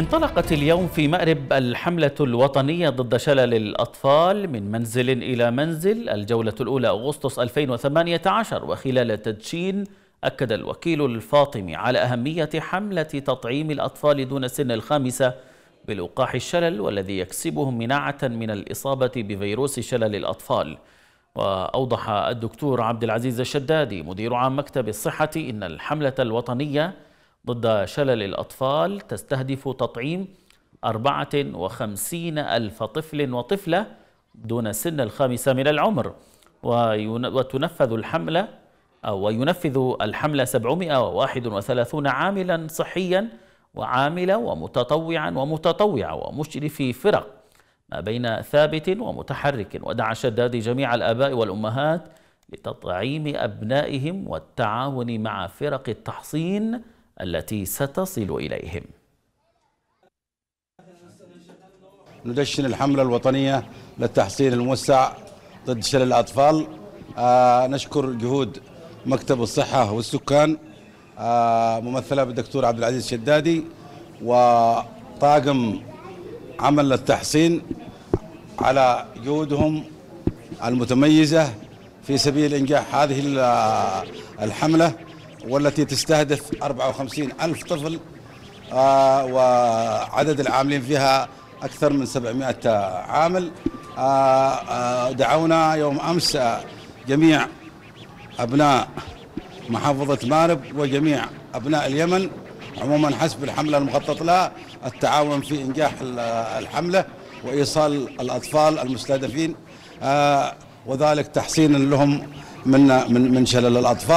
انطلقت اليوم في مأرب الحملة الوطنية ضد شلل الأطفال من منزل إلى منزل الجولة الأولى أغسطس 2018 وخلال تدشين أكد الوكيل الفاطمي على أهمية حملة تطعيم الأطفال دون سن الخامسة بلقاح الشلل والذي يكسبهم مناعة من الإصابة بفيروس شلل الأطفال وأوضح الدكتور عبد العزيز الشدادي مدير عام مكتب الصحة إن الحملة الوطنية ضد شلل الأطفال تستهدف تطعيم 54 ألف طفل وطفلة دون سن الخامسة من العمر وتنفذ الحملة أو وينفذ الحملة 731 عاملا صحيا وعاملة ومتطوعا ومتطوعة ومشرف فرق ما بين ثابت ومتحرك ودعا شداد جميع الآباء والأمهات لتطعيم أبنائهم والتعاون مع فرق التحصين التي ستصل إليهم ندشن الحملة الوطنية للتحصين الموسع ضد شلل الأطفال آه نشكر جهود مكتب الصحة والسكان آه ممثلة بالدكتور عبد العزيز شدادي وطاقم عمل التحصين على جهودهم المتميزة في سبيل إنجاح هذه آه، الحملة والتي تستهدف 54 ألف طفل آه، وعدد العاملين فيها أكثر من 700 عامل آه، آه، دعونا يوم أمس جميع أبناء محافظة مارب وجميع أبناء اليمن عموما حسب الحملة المخطط لها التعاون في إنجاح الحملة وإيصال الأطفال المستهدفين وذلك تحسين لهم من من من شلل الأطفال